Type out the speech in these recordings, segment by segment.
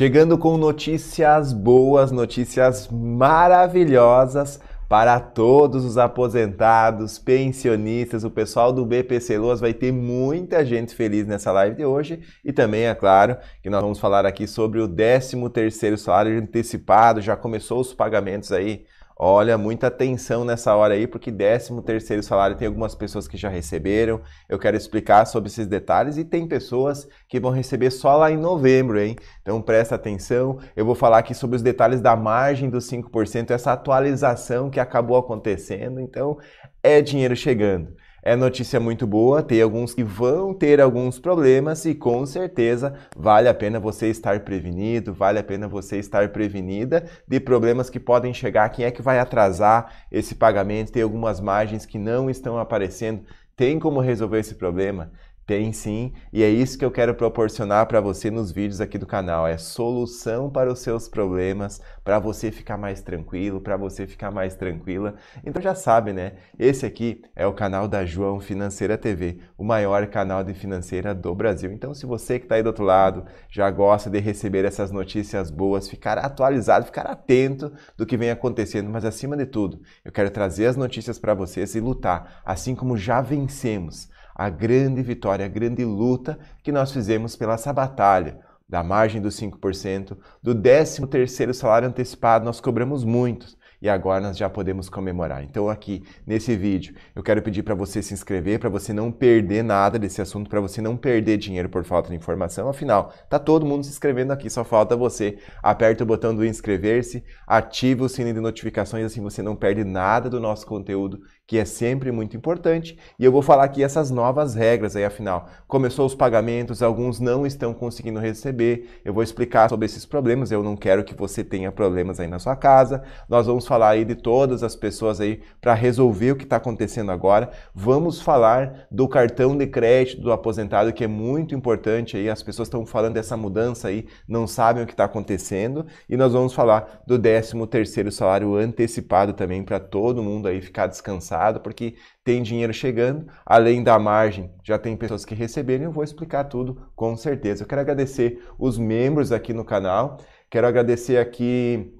Chegando com notícias boas, notícias maravilhosas para todos os aposentados, pensionistas, o pessoal do BPC Loas vai ter muita gente feliz nessa live de hoje e também, é claro, que nós vamos falar aqui sobre o 13º salário antecipado, já começou os pagamentos aí Olha, muita atenção nessa hora aí, porque 13 terceiro salário tem algumas pessoas que já receberam. Eu quero explicar sobre esses detalhes e tem pessoas que vão receber só lá em novembro, hein? Então presta atenção. Eu vou falar aqui sobre os detalhes da margem dos 5%, essa atualização que acabou acontecendo. Então é dinheiro chegando. É notícia muito boa, tem alguns que vão ter alguns problemas e com certeza vale a pena você estar prevenido, vale a pena você estar prevenida de problemas que podem chegar, quem é que vai atrasar esse pagamento, tem algumas margens que não estão aparecendo, tem como resolver esse problema? Tem sim, e é isso que eu quero proporcionar para você nos vídeos aqui do canal. É solução para os seus problemas, para você ficar mais tranquilo, para você ficar mais tranquila. Então já sabe, né? Esse aqui é o canal da João Financeira TV, o maior canal de financeira do Brasil. Então se você que está aí do outro lado já gosta de receber essas notícias boas, ficar atualizado, ficar atento do que vem acontecendo, mas acima de tudo, eu quero trazer as notícias para vocês e lutar, assim como já vencemos a grande vitória, a grande luta que nós fizemos pela essa batalha da margem dos 5%, do 13º salário antecipado, nós cobramos muitos e agora nós já podemos comemorar. Então aqui nesse vídeo, eu quero pedir para você se inscrever para você não perder nada desse assunto, para você não perder dinheiro por falta de informação. Afinal, tá todo mundo se inscrevendo aqui, só falta você. Aperta o botão do inscrever-se, ativa o sininho de notificações assim você não perde nada do nosso conteúdo que é sempre muito importante, e eu vou falar aqui essas novas regras aí afinal. Começou os pagamentos, alguns não estão conseguindo receber. Eu vou explicar sobre esses problemas, eu não quero que você tenha problemas aí na sua casa. Nós vamos falar aí de todas as pessoas aí para resolver o que está acontecendo agora. Vamos falar do cartão de crédito do aposentado, que é muito importante aí. As pessoas estão falando dessa mudança aí, não sabem o que está acontecendo, e nós vamos falar do 13 terceiro salário antecipado também para todo mundo aí ficar descansado resultado, porque tem dinheiro chegando, além da margem, já tem pessoas que receberam, eu vou explicar tudo com certeza. Eu quero agradecer os membros aqui no canal, quero agradecer aqui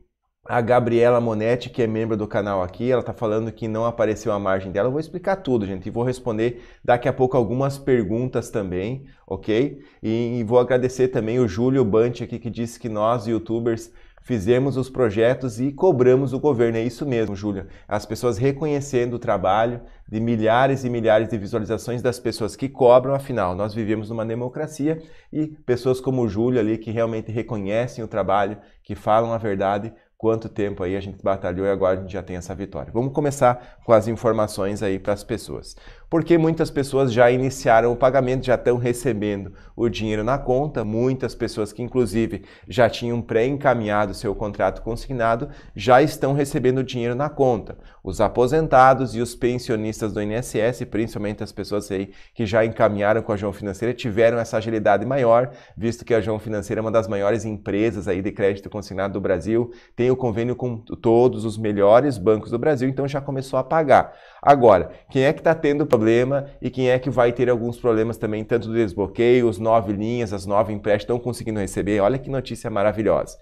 a Gabriela Monetti, que é membro do canal aqui, ela está falando que não apareceu a margem dela. Eu vou explicar tudo, gente, e vou responder daqui a pouco algumas perguntas também, ok? E, e vou agradecer também o Júlio Bante aqui, que disse que nós, youtubers, fizemos os projetos e cobramos o governo. É isso mesmo, Júlia. As pessoas reconhecendo o trabalho de milhares e milhares de visualizações das pessoas que cobram, afinal, nós vivemos numa democracia e pessoas como Júlia ali que realmente reconhecem o trabalho, que falam a verdade. Quanto tempo aí a gente batalhou e agora a gente já tem essa vitória. Vamos começar com as informações aí para as pessoas porque muitas pessoas já iniciaram o pagamento, já estão recebendo o dinheiro na conta, muitas pessoas que inclusive já tinham pré-encaminhado seu contrato consignado, já estão recebendo o dinheiro na conta. Os aposentados e os pensionistas do INSS, principalmente as pessoas aí que já encaminharam com a João Financeira, tiveram essa agilidade maior, visto que a João Financeira é uma das maiores empresas aí de crédito consignado do Brasil, tem o convênio com todos os melhores bancos do Brasil, então já começou a pagar. Agora, quem é que está tendo problema e quem é que vai ter alguns problemas também, tanto do desbloqueio, os nove linhas, as nove empréstimos estão conseguindo receber? Olha que notícia maravilhosa.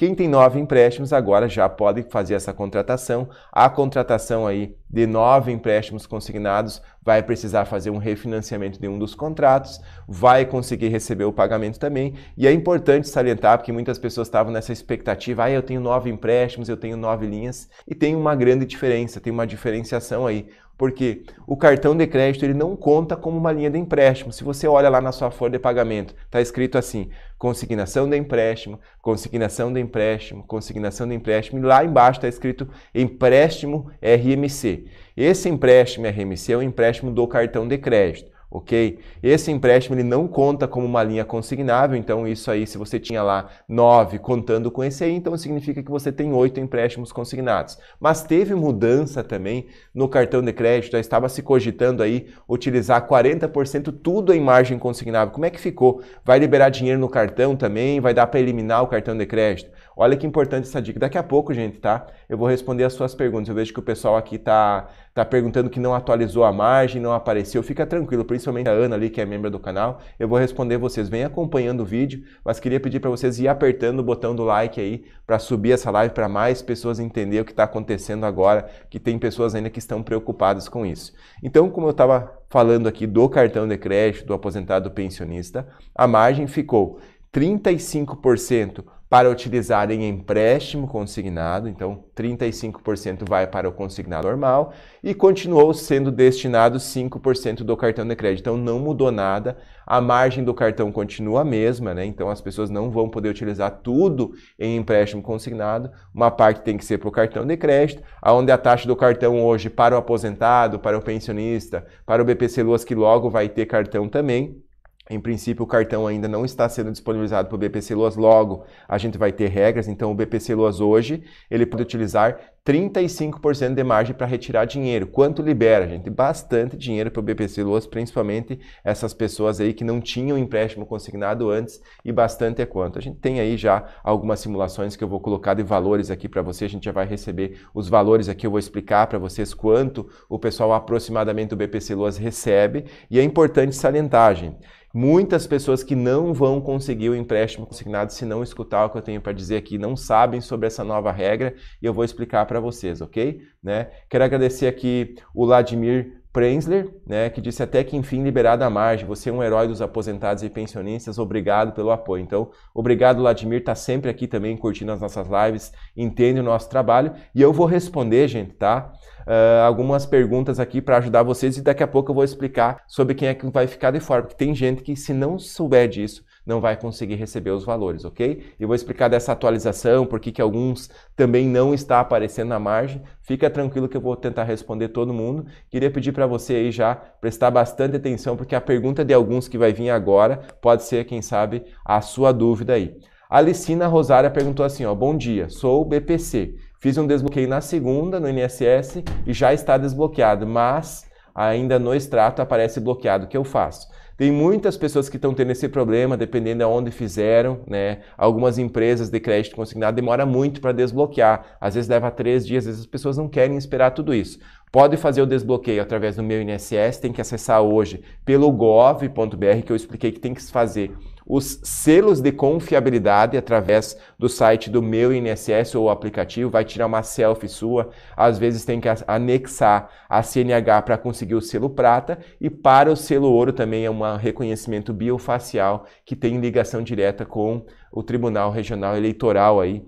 Quem tem nove empréstimos agora já pode fazer essa contratação. A contratação aí de nove empréstimos consignados vai precisar fazer um refinanciamento de um dos contratos, vai conseguir receber o pagamento também. E é importante salientar porque muitas pessoas estavam nessa expectativa: ah, eu tenho nove empréstimos, eu tenho nove linhas, e tem uma grande diferença, tem uma diferenciação aí porque o cartão de crédito ele não conta como uma linha de empréstimo. Se você olha lá na sua folha de pagamento, está escrito assim: consignação de empréstimo, consignação de empréstimo, consignação de empréstimo, e lá embaixo está escrito empréstimo RMC. Esse empréstimo RMC é um empréstimo do cartão de crédito ok? Esse empréstimo ele não conta como uma linha consignável, então isso aí, se você tinha lá nove contando com esse aí, então significa que você tem oito empréstimos consignados. Mas teve mudança também no cartão de crédito, já estava se cogitando aí utilizar 40% tudo em margem consignável. Como é que ficou? Vai liberar dinheiro no cartão também? Vai dar para eliminar o cartão de crédito? Olha que importante essa dica. Daqui a pouco, gente, tá? Eu vou responder as suas perguntas. Eu vejo que o pessoal aqui tá, tá perguntando que não atualizou a margem, não apareceu. Fica tranquilo, principalmente a Ana ali, que é membro do canal. Eu vou responder vocês. Vem acompanhando o vídeo, mas queria pedir para vocês ir apertando o botão do like aí para subir essa live para mais pessoas entender o que está acontecendo agora, que tem pessoas ainda que estão preocupadas com isso. Então, como eu estava falando aqui do cartão de crédito do aposentado pensionista, a margem ficou 35% para utilizar em empréstimo consignado, então 35% vai para o consignado normal e continuou sendo destinado 5% do cartão de crédito. Então não mudou nada, a margem do cartão continua a mesma, né? Então as pessoas não vão poder utilizar tudo em empréstimo consignado. Uma parte tem que ser para o cartão de crédito, aonde a taxa do cartão hoje para o aposentado, para o pensionista, para o BPC Luas que logo vai ter cartão também, em princípio, o cartão ainda não está sendo disponibilizado para o BPC Luas logo. A gente vai ter regras, então o BPC Luas hoje, ele pode utilizar 35% de margem para retirar dinheiro. Quanto libera, gente? Bastante dinheiro para o BPC Luas, principalmente essas pessoas aí que não tinham empréstimo consignado antes e bastante é quanto. A gente tem aí já algumas simulações que eu vou colocar de valores aqui para você. A gente já vai receber os valores aqui, eu vou explicar para vocês quanto o pessoal aproximadamente do BPC Luas recebe e é importante salientar, gente Muitas pessoas que não vão conseguir o empréstimo consignado se não escutar o que eu tenho para dizer aqui, não sabem sobre essa nova regra e eu vou explicar para vocês, ok? Né? Quero agradecer aqui o Vladimir Prenzler, né, que disse até que enfim liberada a margem, você é um herói dos aposentados e pensionistas, obrigado pelo apoio. Então, obrigado Vladimir, tá sempre aqui também curtindo as nossas lives, entende o nosso trabalho e eu vou responder, gente, tá? Uh, algumas perguntas aqui para ajudar vocês e daqui a pouco eu vou explicar sobre quem é que vai ficar de fora, porque tem gente que se não souber disso, não vai conseguir receber os valores, ok? Eu vou explicar dessa atualização, por que alguns também não está aparecendo na margem. Fica tranquilo que eu vou tentar responder todo mundo. Queria pedir para você aí já prestar bastante atenção, porque a pergunta de alguns que vai vir agora pode ser, quem sabe, a sua dúvida aí. Alicina Rosária perguntou assim, ó, bom dia, sou BPC, fiz um desbloqueio na segunda no INSS e já está desbloqueado, mas ainda no extrato aparece bloqueado, o que eu faço? Tem muitas pessoas que estão tendo esse problema, dependendo de onde fizeram, né? Algumas empresas de crédito consignado demora muito para desbloquear. Às vezes leva três dias, às vezes as pessoas não querem esperar tudo isso. Pode fazer o desbloqueio através do meu INSS, tem que acessar hoje pelo gov.br que eu expliquei que tem que fazer os selos de confiabilidade através do site do Meu INSS ou aplicativo, vai tirar uma selfie sua, às vezes tem que anexar a CNH para conseguir o selo prata e para o selo ouro também é um reconhecimento biofacial que tem ligação direta com o Tribunal Regional Eleitoral aí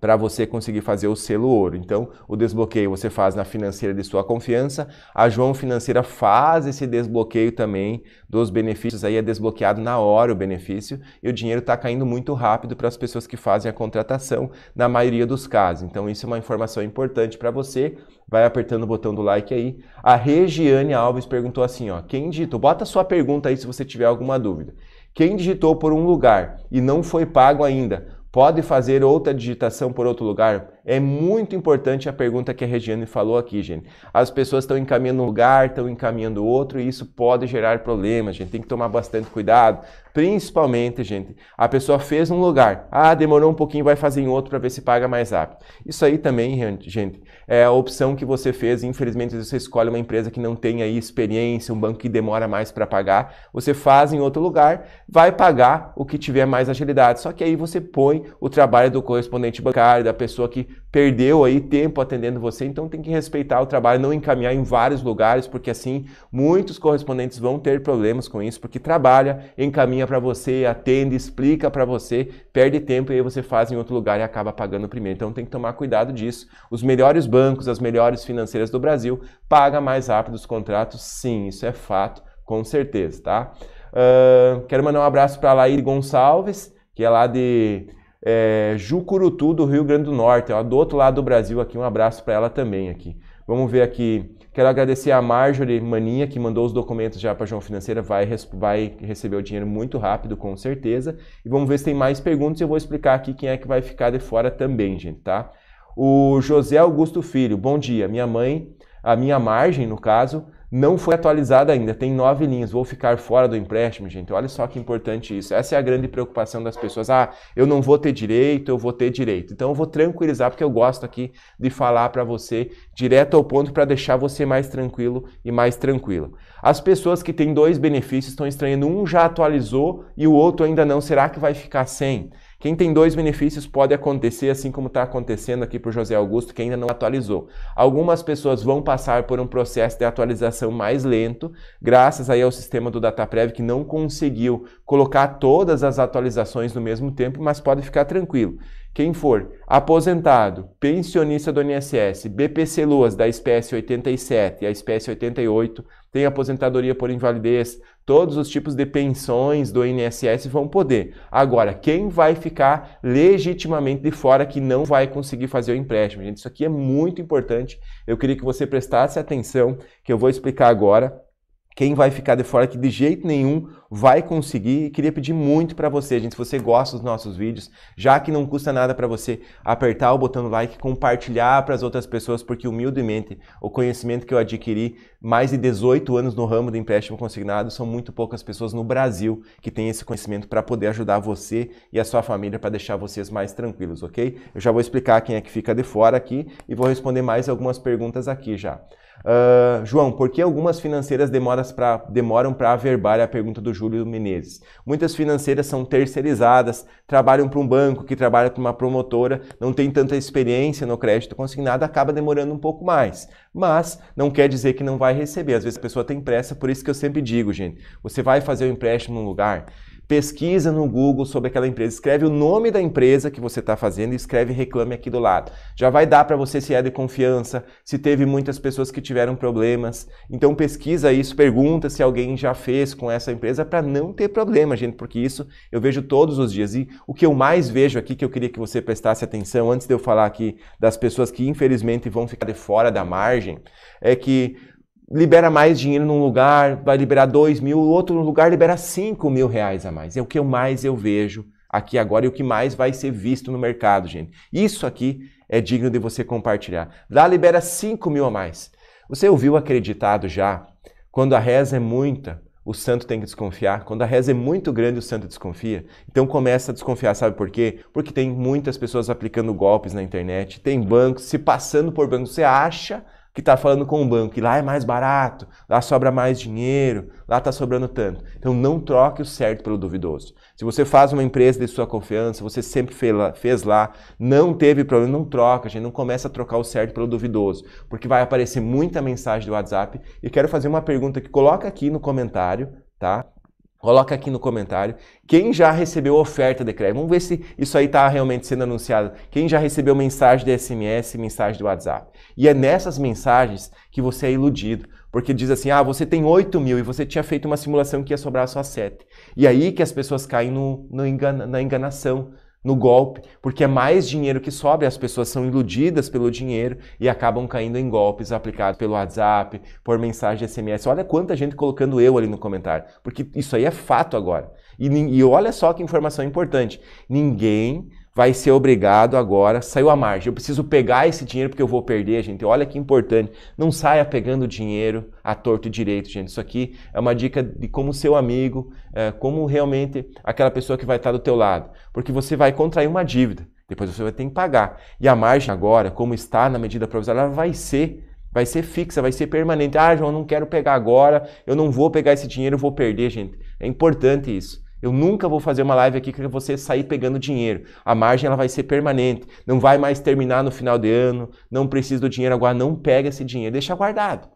para você conseguir fazer o selo ouro. Então, o desbloqueio você faz na financeira de sua confiança. A João Financeira faz esse desbloqueio também dos benefícios. Aí é desbloqueado na hora o benefício e o dinheiro está caindo muito rápido para as pessoas que fazem a contratação, na maioria dos casos. Então, isso é uma informação importante para você. Vai apertando o botão do like aí. A Regiane Alves perguntou assim, ó, quem digitou? Bota sua pergunta aí se você tiver alguma dúvida. Quem digitou por um lugar e não foi pago ainda? Pode fazer outra digitação por outro lugar? É muito importante a pergunta que a Regiane falou aqui, gente. As pessoas estão encaminhando um lugar, estão encaminhando outro, e isso pode gerar problemas, gente. Tem que tomar bastante cuidado. Principalmente, gente, a pessoa fez um lugar, ah, demorou um pouquinho, vai fazer em outro para ver se paga mais rápido. Isso aí também, gente, é a opção que você fez. Infelizmente, você escolhe uma empresa que não tem aí experiência, um banco que demora mais para pagar. Você faz em outro lugar, vai pagar o que tiver mais agilidade. Só que aí você põe o trabalho do correspondente bancário, da pessoa que perdeu aí tempo atendendo você, então tem que respeitar o trabalho, não encaminhar em vários lugares, porque assim muitos correspondentes vão ter problemas com isso, porque trabalha, encaminha para você, atende, explica para você, perde tempo e aí você faz em outro lugar e acaba pagando primeiro. Então tem que tomar cuidado disso. Os melhores bancos, as melhores financeiras do Brasil paga mais rápido os contratos, sim, isso é fato, com certeza, tá? Uh, quero mandar um abraço para a Gonçalves, que é lá de é, Jucurutu, do Rio Grande do Norte, ó, do outro lado do Brasil aqui. Um abraço para ela também aqui. Vamos ver aqui. Quero agradecer a Marjorie Maninha, que mandou os documentos já para a João Financeira. Vai, vai receber o dinheiro muito rápido, com certeza. E vamos ver se tem mais perguntas. Eu vou explicar aqui quem é que vai ficar de fora também, gente, tá? O José Augusto Filho. Bom dia. Minha mãe, a minha margem, no caso, não foi atualizada ainda, tem nove linhas, vou ficar fora do empréstimo, gente. Olha só que importante isso. Essa é a grande preocupação das pessoas. Ah, eu não vou ter direito, eu vou ter direito. Então eu vou tranquilizar, porque eu gosto aqui de falar para você direto ao ponto para deixar você mais tranquilo e mais tranquila. As pessoas que têm dois benefícios estão estranhando, um já atualizou e o outro ainda não. Será que vai ficar sem? Quem tem dois benefícios pode acontecer, assim como está acontecendo aqui para o José Augusto, que ainda não atualizou. Algumas pessoas vão passar por um processo de atualização mais lento, graças aí ao sistema do DataPrev que não conseguiu colocar todas as atualizações no mesmo tempo, mas pode ficar tranquilo quem for aposentado, pensionista do INSS, BPC Luas da espécie 87 e a espécie 88, tem aposentadoria por invalidez, todos os tipos de pensões do INSS vão poder. Agora, quem vai ficar legitimamente de fora que não vai conseguir fazer o empréstimo? Gente, isso aqui é muito importante. Eu queria que você prestasse atenção, que eu vou explicar agora quem vai ficar de fora que de jeito nenhum vai conseguir. E queria pedir muito para você, gente, se você gosta dos nossos vídeos, já que não custa nada para você apertar o botão like, compartilhar para as outras pessoas, porque humildemente o conhecimento que eu adquiri mais de 18 anos no ramo do empréstimo consignado, são muito poucas pessoas no Brasil que têm esse conhecimento para poder ajudar você e a sua família para deixar vocês mais tranquilos, ok? Eu já vou explicar quem é que fica de fora aqui e vou responder mais algumas perguntas aqui já. Uh, João, por que algumas financeiras pra, demoram para averbar? É a pergunta do Júlio Menezes. Muitas financeiras são terceirizadas, trabalham para um banco, que trabalha para uma promotora, não tem tanta experiência no crédito consignado, acaba demorando um pouco mais. Mas não quer dizer que não vai receber. Às vezes a pessoa tem pressa, por isso que eu sempre digo, gente, você vai fazer o um empréstimo num lugar, pesquisa no Google sobre aquela empresa, escreve o nome da empresa que você está fazendo e escreve reclame aqui do lado. Já vai dar para você se é de confiança, se teve muitas pessoas que tiveram problemas. Então pesquisa isso, pergunta se alguém já fez com essa empresa para não ter problema, gente, porque isso eu vejo todos os dias. E o que eu mais vejo aqui que eu queria que você prestasse atenção antes de eu falar aqui das pessoas que infelizmente vão ficar de fora da margem é que libera mais dinheiro num lugar, vai liberar 2 mil, o outro lugar libera 5 mil reais a mais. É o que eu mais eu vejo aqui agora e o que mais vai ser visto no mercado, gente. Isso aqui é digno de você compartilhar. Lá libera 5 mil a mais. Você ouviu acreditado já? Quando a reza é muita, o santo tem que desconfiar. Quando a reza é muito grande, o santo desconfia. Então começa a desconfiar, sabe por quê? Porque tem muitas pessoas aplicando golpes na internet, tem bancos se passando por bancos. Você acha que está falando com o banco, que lá é mais barato, lá sobra mais dinheiro, lá está sobrando tanto. Então não troque o certo pelo duvidoso. Se você faz uma empresa de sua confiança, você sempre fez lá, não teve problema, não troca, a gente não começa a trocar o certo pelo duvidoso, porque vai aparecer muita mensagem do WhatsApp. E quero fazer uma pergunta que coloca aqui no comentário, tá? Coloca aqui no comentário quem já recebeu oferta de crédito. Vamos ver se isso aí está realmente sendo anunciado. Quem já recebeu mensagem de SMS, mensagem de WhatsApp. E é nessas mensagens que você é iludido. Porque diz assim, ah, você tem 8 mil e você tinha feito uma simulação que ia sobrar só 7. E aí que as pessoas caem no, no engana, na enganação, no golpe, porque é mais dinheiro que sobra, as pessoas são iludidas pelo dinheiro e acabam caindo em golpes aplicados pelo WhatsApp, por mensagem SMS. Olha quanta gente colocando eu ali no comentário, porque isso aí é fato agora. E, e olha só que informação importante: ninguém vai ser obrigado agora, saiu a margem, eu preciso pegar esse dinheiro porque eu vou perder, gente. Olha que importante, não saia pegando dinheiro a torto e direito, gente. Isso aqui é uma dica de como seu amigo, é, como realmente aquela pessoa que vai estar do teu lado, porque você vai contrair uma dívida, depois você vai ter que pagar. E a margem agora, como está na medida provisória, ela vai ser Vai ser fixa, vai ser permanente. Ah, João, não quero pegar agora, eu não vou pegar esse dinheiro, eu vou perder, gente. É importante isso. Eu nunca vou fazer uma live aqui que você sair pegando dinheiro. A margem ela vai ser permanente, não vai mais terminar no final de ano, não precisa do dinheiro agora, não pega esse dinheiro, deixa guardado.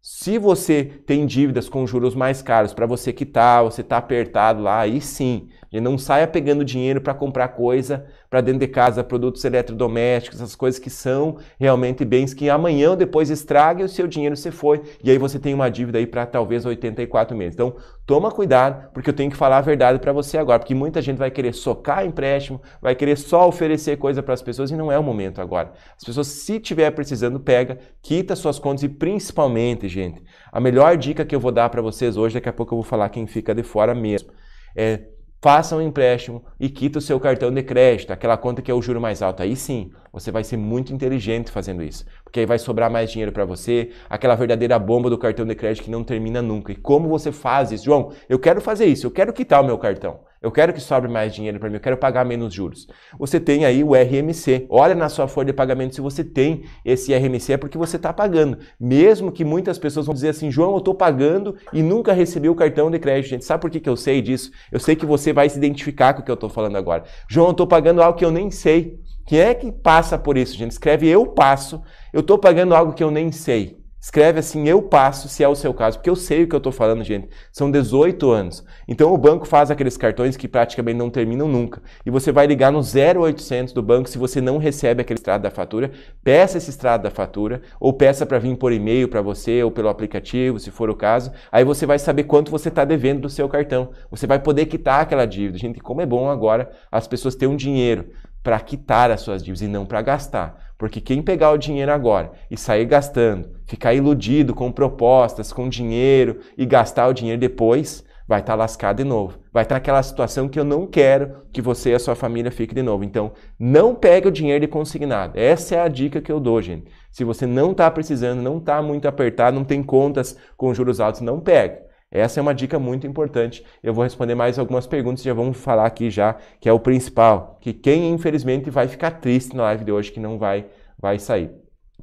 Se você tem dívidas com juros mais caros para você quitar, você está apertado lá, aí sim, gente não saia pegando dinheiro para comprar coisa para dentro de casa, produtos eletrodomésticos, essas coisas que são realmente bens que amanhã ou depois estraga e o seu dinheiro se foi. E aí você tem uma dívida aí para talvez 84 meses. Então, toma cuidado, porque eu tenho que falar a verdade para você agora, porque muita gente vai querer socar empréstimo, vai querer só oferecer coisa para as pessoas e não é o momento agora. As pessoas, se tiver precisando, pega, quita suas contas e principalmente, gente, a melhor dica que eu vou dar para vocês hoje, daqui a pouco eu vou falar quem fica de fora mesmo, é faça um empréstimo e quita o seu cartão de crédito, aquela conta que é o juro mais alto. Aí sim, você vai ser muito inteligente fazendo isso, porque aí vai sobrar mais dinheiro para você, aquela verdadeira bomba do cartão de crédito que não termina nunca. E como você faz isso? João, eu quero fazer isso, eu quero quitar o meu cartão. Eu quero que sobre mais dinheiro para mim, eu quero pagar menos juros. Você tem aí o RMC. Olha na sua folha de pagamento se você tem esse RMC, é porque você está pagando. Mesmo que muitas pessoas vão dizer assim, João, eu estou pagando e nunca recebi o cartão de crédito. Gente, sabe por que, que eu sei disso? Eu sei que você vai se identificar com o que eu estou falando agora. João, eu estou pagando algo que eu nem sei. Quem é que passa por isso, gente? Escreve eu passo, eu estou pagando algo que eu nem sei. Escreve assim, eu passo, se é o seu caso, porque eu sei o que eu estou falando, gente. São 18 anos. Então o banco faz aqueles cartões que praticamente não terminam nunca. E você vai ligar no 0800 do banco se você não recebe aquele extrato da fatura. Peça esse extrato da fatura, ou peça para vir por e-mail para você, ou pelo aplicativo, se for o caso. Aí você vai saber quanto você está devendo do seu cartão. Você vai poder quitar aquela dívida. Gente, como é bom agora as pessoas terem um dinheiro para quitar as suas dívidas e não para gastar. Porque quem pegar o dinheiro agora e sair gastando, ficar iludido com propostas, com dinheiro e gastar o dinheiro depois, vai estar tá lascado de novo. Vai estar tá aquela situação que eu não quero que você e a sua família fiquem de novo. Então, não pegue o dinheiro de consignado. Essa é a dica que eu dou, gente. Se você não está precisando, não está muito apertado, não tem contas com juros altos, não pegue. Essa é uma dica muito importante. Eu vou responder mais algumas perguntas, e já vamos falar aqui já, que é o principal, que quem infelizmente vai ficar triste na live de hoje que não vai vai sair.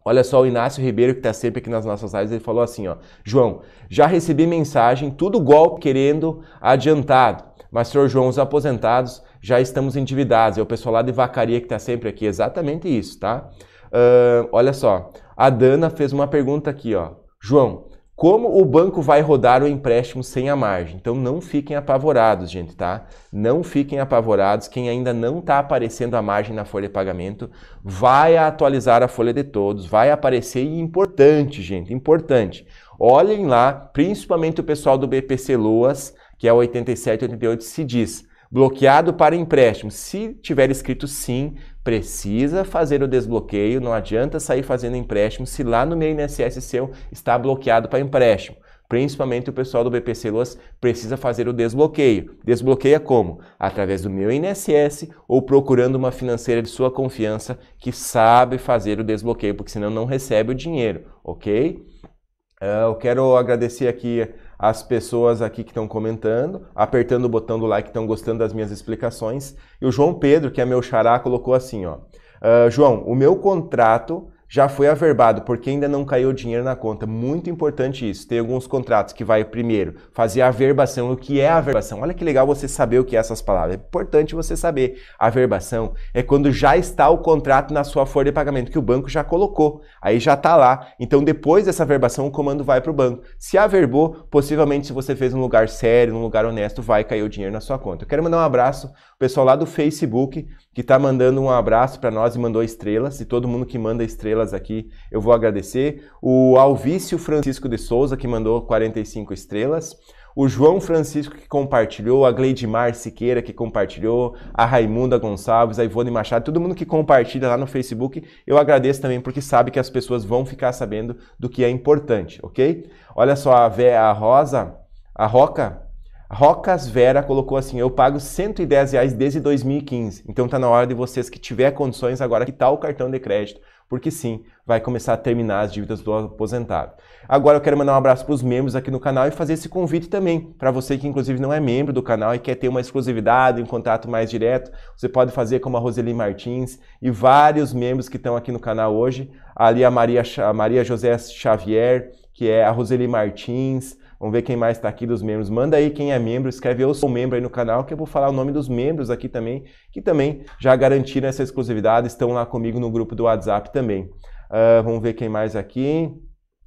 Olha só o Inácio Ribeiro que está sempre aqui nas nossas lives, ele falou assim, ó: "João, já recebi mensagem, tudo golpe querendo adiantado. Mas senhor João, os aposentados já estamos endividados". É o pessoal lá de Vacaria que está sempre aqui, exatamente isso, tá? Uh, olha só, a Dana fez uma pergunta aqui, ó. João, como o banco vai rodar o empréstimo sem a margem? Então não fiquem apavorados, gente, tá? Não fiquem apavorados. Quem ainda não está aparecendo a margem na folha de pagamento, vai atualizar a folha de todos, vai aparecer e importante, gente, importante. Olhem lá, principalmente o pessoal do BPC Loas, que é 8788, se diz. Bloqueado para empréstimo. Se tiver escrito sim, precisa fazer o desbloqueio, não adianta sair fazendo empréstimo se lá no meu INSS seu está bloqueado para empréstimo. Principalmente o pessoal do BPC Loas precisa fazer o desbloqueio. Desbloqueia como? Através do meu INSS ou procurando uma financeira de sua confiança que sabe fazer o desbloqueio, porque senão não recebe o dinheiro, ok? Ah, eu quero agradecer aqui as pessoas aqui que estão comentando, apertando o botão do like, estão gostando das minhas explicações. E o João Pedro, que é meu xará, colocou assim, ó. Uh, João, o meu contrato já foi averbado porque ainda não caiu dinheiro na conta. Muito importante isso. Tem alguns contratos que vai primeiro fazer a averbação. O que é a averbação? Olha que legal você saber o que é essas palavras. É importante você saber. A averbação é quando já está o contrato na sua folha de pagamento, que o banco já colocou. Aí já está lá. Então, depois dessa averbação, o comando vai para o banco. Se averbou, possivelmente, se você fez um lugar sério, num lugar honesto, vai cair o dinheiro na sua conta. Eu quero mandar um abraço pessoal lá do Facebook, que está mandando um abraço para nós e mandou estrelas. E todo mundo que manda estrelas aqui, eu vou agradecer. O Alvício Francisco de Souza, que mandou 45 estrelas. O João Francisco, que compartilhou. A Gleidmar Siqueira, que compartilhou. A Raimunda Gonçalves, a Ivone Machado. Todo mundo que compartilha lá no Facebook, eu agradeço também, porque sabe que as pessoas vão ficar sabendo do que é importante, ok? Olha só, a Véa Rosa, a Roca, Rocas Vera colocou assim: eu pago 110 reais desde 2015. Então tá na hora de vocês que tiver condições agora quitar o cartão de crédito, porque sim, vai começar a terminar as dívidas do aposentado. Agora eu quero mandar um abraço para os membros aqui no canal e fazer esse convite também para você que inclusive não é membro do canal e quer ter uma exclusividade, um contato mais direto. Você pode fazer como a Roseli Martins e vários membros que estão aqui no canal hoje. Ali a Maria, a Maria José Xavier, que é a Roseli Martins, Vamos ver quem mais está aqui dos membros. Manda aí quem é membro, escreve eu sou membro aí no canal, que eu vou falar o nome dos membros aqui também, que também já garantiram essa exclusividade, estão lá comigo no grupo do WhatsApp também. Uh, vamos ver quem mais aqui.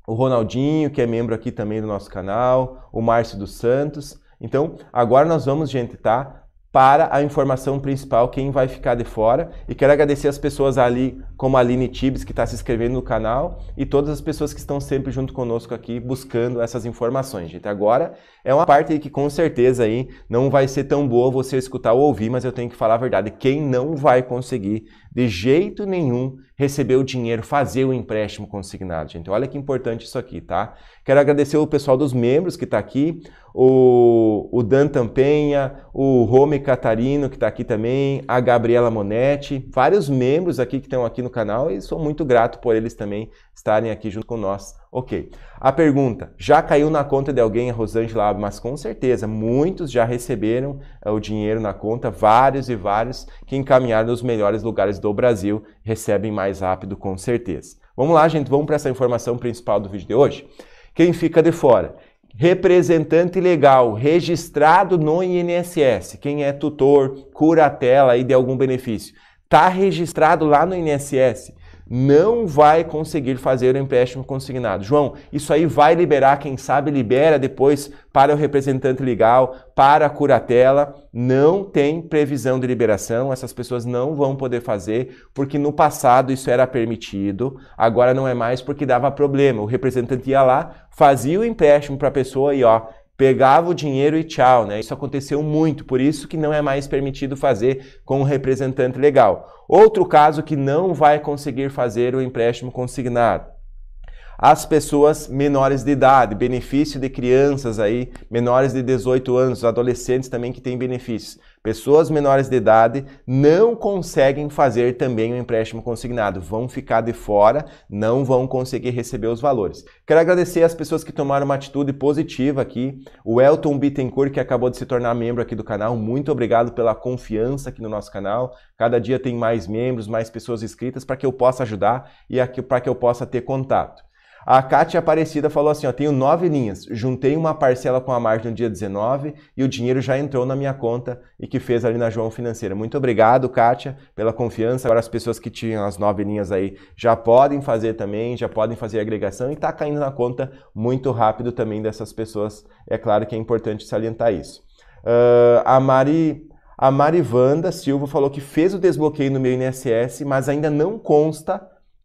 O Ronaldinho, que é membro aqui também do nosso canal, o Márcio dos Santos. Então, agora nós vamos, gente, tá? para a informação principal, quem vai ficar de fora. E quero agradecer as pessoas ali, como a Aline Tibes, que está se inscrevendo no canal, e todas as pessoas que estão sempre junto conosco aqui, buscando essas informações, gente. Agora, é uma parte que com certeza aí não vai ser tão boa você escutar ou ouvir, mas eu tenho que falar a verdade. Quem não vai conseguir, de jeito nenhum, receber o dinheiro, fazer o empréstimo consignado, gente. Olha que importante isso aqui, tá? Quero agradecer o pessoal dos membros que está aqui, o, o Dan Tampenha, o Rome Catarino que está aqui também, a Gabriela Monetti, vários membros aqui que estão aqui no canal e sou muito grato por eles também estarem aqui junto com nós Ok. A pergunta: já caiu na conta de alguém a Rosângela Mas com certeza, muitos já receberam eh, o dinheiro na conta, vários e vários que encaminharam nos melhores lugares do Brasil recebem mais rápido, com certeza. Vamos lá, gente, vamos para essa informação principal do vídeo de hoje. Quem fica de fora? representante legal registrado no INSS, quem é tutor, curatela e de algum benefício, tá registrado lá no INSS, não vai conseguir fazer o empréstimo consignado. João, isso aí vai liberar, quem sabe libera depois para o representante legal, para a curatela. Não tem previsão de liberação, essas pessoas não vão poder fazer, porque no passado isso era permitido, agora não é mais porque dava problema. O representante ia lá, fazia o empréstimo para a pessoa e ó, pegava o dinheiro e tchau, né? Isso aconteceu muito, por isso que não é mais permitido fazer com o representante legal. Outro caso que não vai conseguir fazer o empréstimo consignado. As pessoas menores de idade, benefício de crianças aí, menores de 18 anos, adolescentes também que têm benefícios. Pessoas menores de idade não conseguem fazer também o um empréstimo consignado, vão ficar de fora, não vão conseguir receber os valores. Quero agradecer as pessoas que tomaram uma atitude positiva aqui, o Elton Bittencourt, que acabou de se tornar membro aqui do canal, muito obrigado pela confiança aqui no nosso canal. Cada dia tem mais membros, mais pessoas inscritas para que eu possa ajudar e para que eu possa ter contato. A Kátia Aparecida falou assim: ó, tenho nove linhas, juntei uma parcela com a margem no dia 19 e o dinheiro já entrou na minha conta e que fez ali na João Financeira. Muito obrigado, Kátia, pela confiança. Agora as pessoas que tinham as nove linhas aí já podem fazer também, já podem fazer agregação e está caindo na conta muito rápido também dessas pessoas. É claro que é importante salientar isso. Uh, a Mari a Marivanda Silva falou que fez o desbloqueio no meu INSS, mas ainda não consta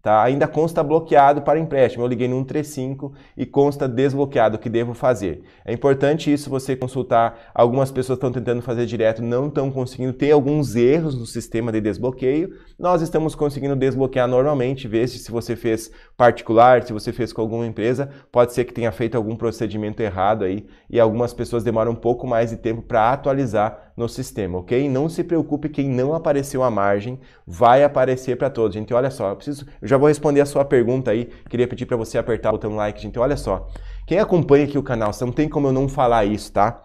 Tá? Ainda consta bloqueado para empréstimo. Eu liguei no 135 e consta desbloqueado. O que devo fazer? É importante isso você consultar. Algumas pessoas estão tentando fazer direto, não estão conseguindo. Tem alguns erros no sistema de desbloqueio. Nós estamos conseguindo desbloquear normalmente. Vê se você fez particular, se você fez com alguma empresa. Pode ser que tenha feito algum procedimento errado aí e algumas pessoas demoram um pouco mais de tempo para atualizar no sistema, ok? Não se preocupe, quem não apareceu a margem vai aparecer para todos. Gente, olha só, eu, preciso, eu já vou responder a sua pergunta aí. Queria pedir para você apertar o botão like, gente. Olha só, quem acompanha aqui o canal, não tem como eu não falar isso, tá?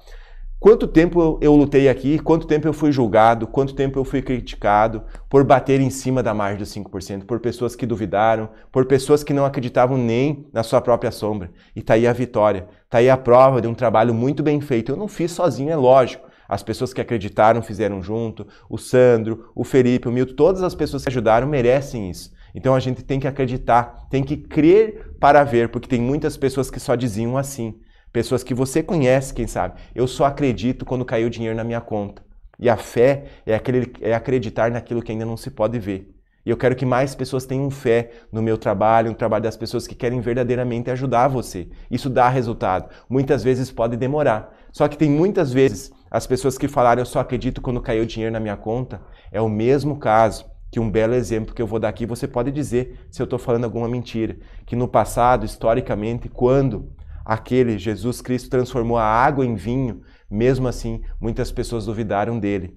Quanto tempo eu lutei aqui, quanto tempo eu fui julgado, quanto tempo eu fui criticado por bater em cima da margem dos 5%, por pessoas que duvidaram, por pessoas que não acreditavam nem na sua própria sombra. E tá aí a vitória, tá aí a prova de um trabalho muito bem feito. Eu não fiz sozinho, é lógico as pessoas que acreditaram fizeram junto, o Sandro, o Felipe, o Milton, todas as pessoas que ajudaram merecem isso. Então a gente tem que acreditar, tem que crer para ver, porque tem muitas pessoas que só diziam assim. Pessoas que você conhece, quem sabe. Eu só acredito quando caiu dinheiro na minha conta. E a fé é, aquele, é acreditar naquilo que ainda não se pode ver. E eu quero que mais pessoas tenham fé no meu trabalho, no trabalho das pessoas que querem verdadeiramente ajudar você. Isso dá resultado. Muitas vezes pode demorar. Só que tem muitas vezes as pessoas que falaram eu só acredito quando caiu dinheiro na minha conta, é o mesmo caso que um belo exemplo que eu vou dar aqui, você pode dizer se eu estou falando alguma mentira, que no passado, historicamente, quando aquele Jesus Cristo transformou a água em vinho, mesmo assim, muitas pessoas duvidaram dele.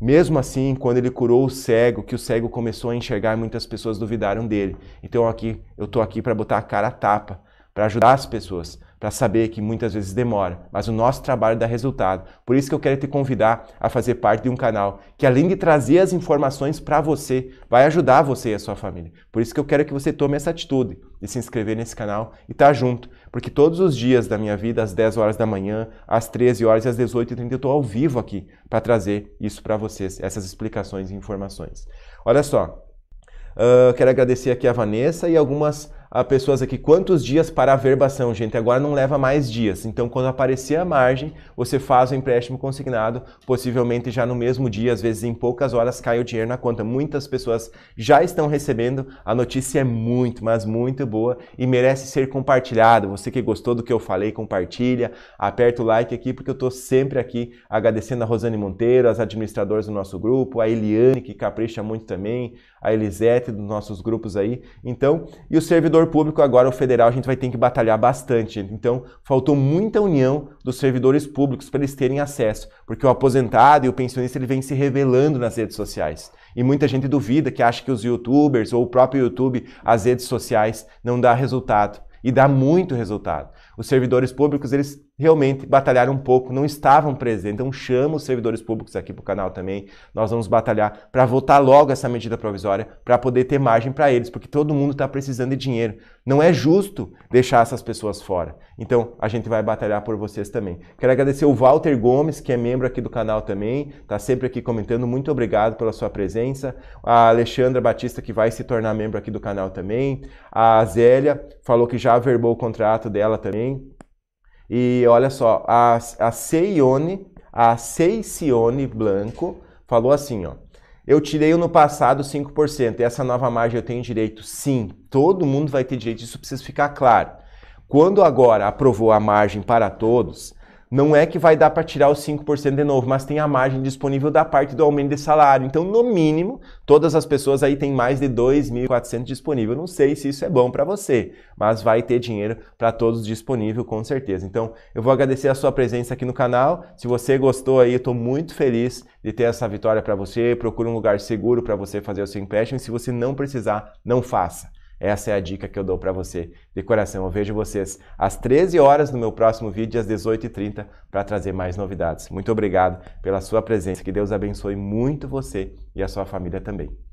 Mesmo assim, quando ele curou o cego, que o cego começou a enxergar, muitas pessoas duvidaram dele. Então aqui, eu estou aqui para botar a cara a tapa, para ajudar as pessoas para saber que muitas vezes demora, mas o nosso trabalho dá resultado. Por isso que eu quero te convidar a fazer parte de um canal que além de trazer as informações para você, vai ajudar você e a sua família. Por isso que eu quero que você tome essa atitude de se inscrever nesse canal e estar tá junto, porque todos os dias da minha vida, às 10 horas da manhã, às 13 horas e às 18h30 eu estou ao vivo aqui para trazer isso para vocês, essas explicações e informações. Olha só, uh, quero agradecer aqui a Vanessa e algumas a pessoas aqui quantos dias para a verbação, gente. Agora não leva mais dias. Então, quando aparecer a margem, você faz o empréstimo consignado, possivelmente já no mesmo dia, às vezes em poucas horas cai o dinheiro na conta. Muitas pessoas já estão recebendo. A notícia é muito, mas muito boa e merece ser compartilhada. Você que gostou do que eu falei, compartilha, aperta o like aqui porque eu estou sempre aqui agradecendo a Rosane Monteiro, as administradoras do nosso grupo, a Eliane que capricha muito também, a Elisete dos nossos grupos aí. Então, e o servidor servidor público, agora o federal, a gente vai ter que batalhar bastante. Então, faltou muita união dos servidores públicos para eles terem acesso, porque o aposentado e o pensionista ele vem se revelando nas redes sociais. E muita gente duvida que acha que os youtubers ou o próprio YouTube, as redes sociais, não dá resultado. E dá muito resultado os servidores públicos, eles realmente batalharam um pouco, não estavam presentes. Então chama os servidores públicos aqui para o canal também. Nós vamos batalhar para votar logo essa medida provisória, para poder ter margem para eles, porque todo mundo está precisando de dinheiro. Não é justo deixar essas pessoas fora. Então a gente vai batalhar por vocês também. Quero agradecer o Walter Gomes, que é membro aqui do canal também, está sempre aqui comentando. Muito obrigado pela sua presença. A Alexandra Batista, que vai se tornar membro aqui do canal também. A Zélia falou que já averbou o contrato dela também. E olha só, a, a Ceione, a Ceicione Blanco, falou assim, ó. Eu tirei no passado 5%, e essa nova margem eu tenho direito? Sim, todo mundo vai ter direito, isso precisa ficar claro. Quando agora aprovou a margem para todos, não é que vai dar para tirar os 5% de novo, mas tem a margem disponível da parte do aumento de salário. Então, no mínimo, todas as pessoas aí têm mais de 2.400 disponível. Não sei se isso é bom para você, mas vai ter dinheiro para todos disponível com certeza. Então, eu vou agradecer a sua presença aqui no canal. Se você gostou aí, eu estou muito feliz de ter essa vitória para você. Procure um lugar seguro para você fazer o seu empréstimo. E se você não precisar, não faça. Essa é a dica que eu dou para você. De coração, eu vejo vocês às 13 horas no meu próximo vídeo às 18h30 para trazer mais novidades. Muito obrigado pela sua presença. Que Deus abençoe muito você e a sua família também.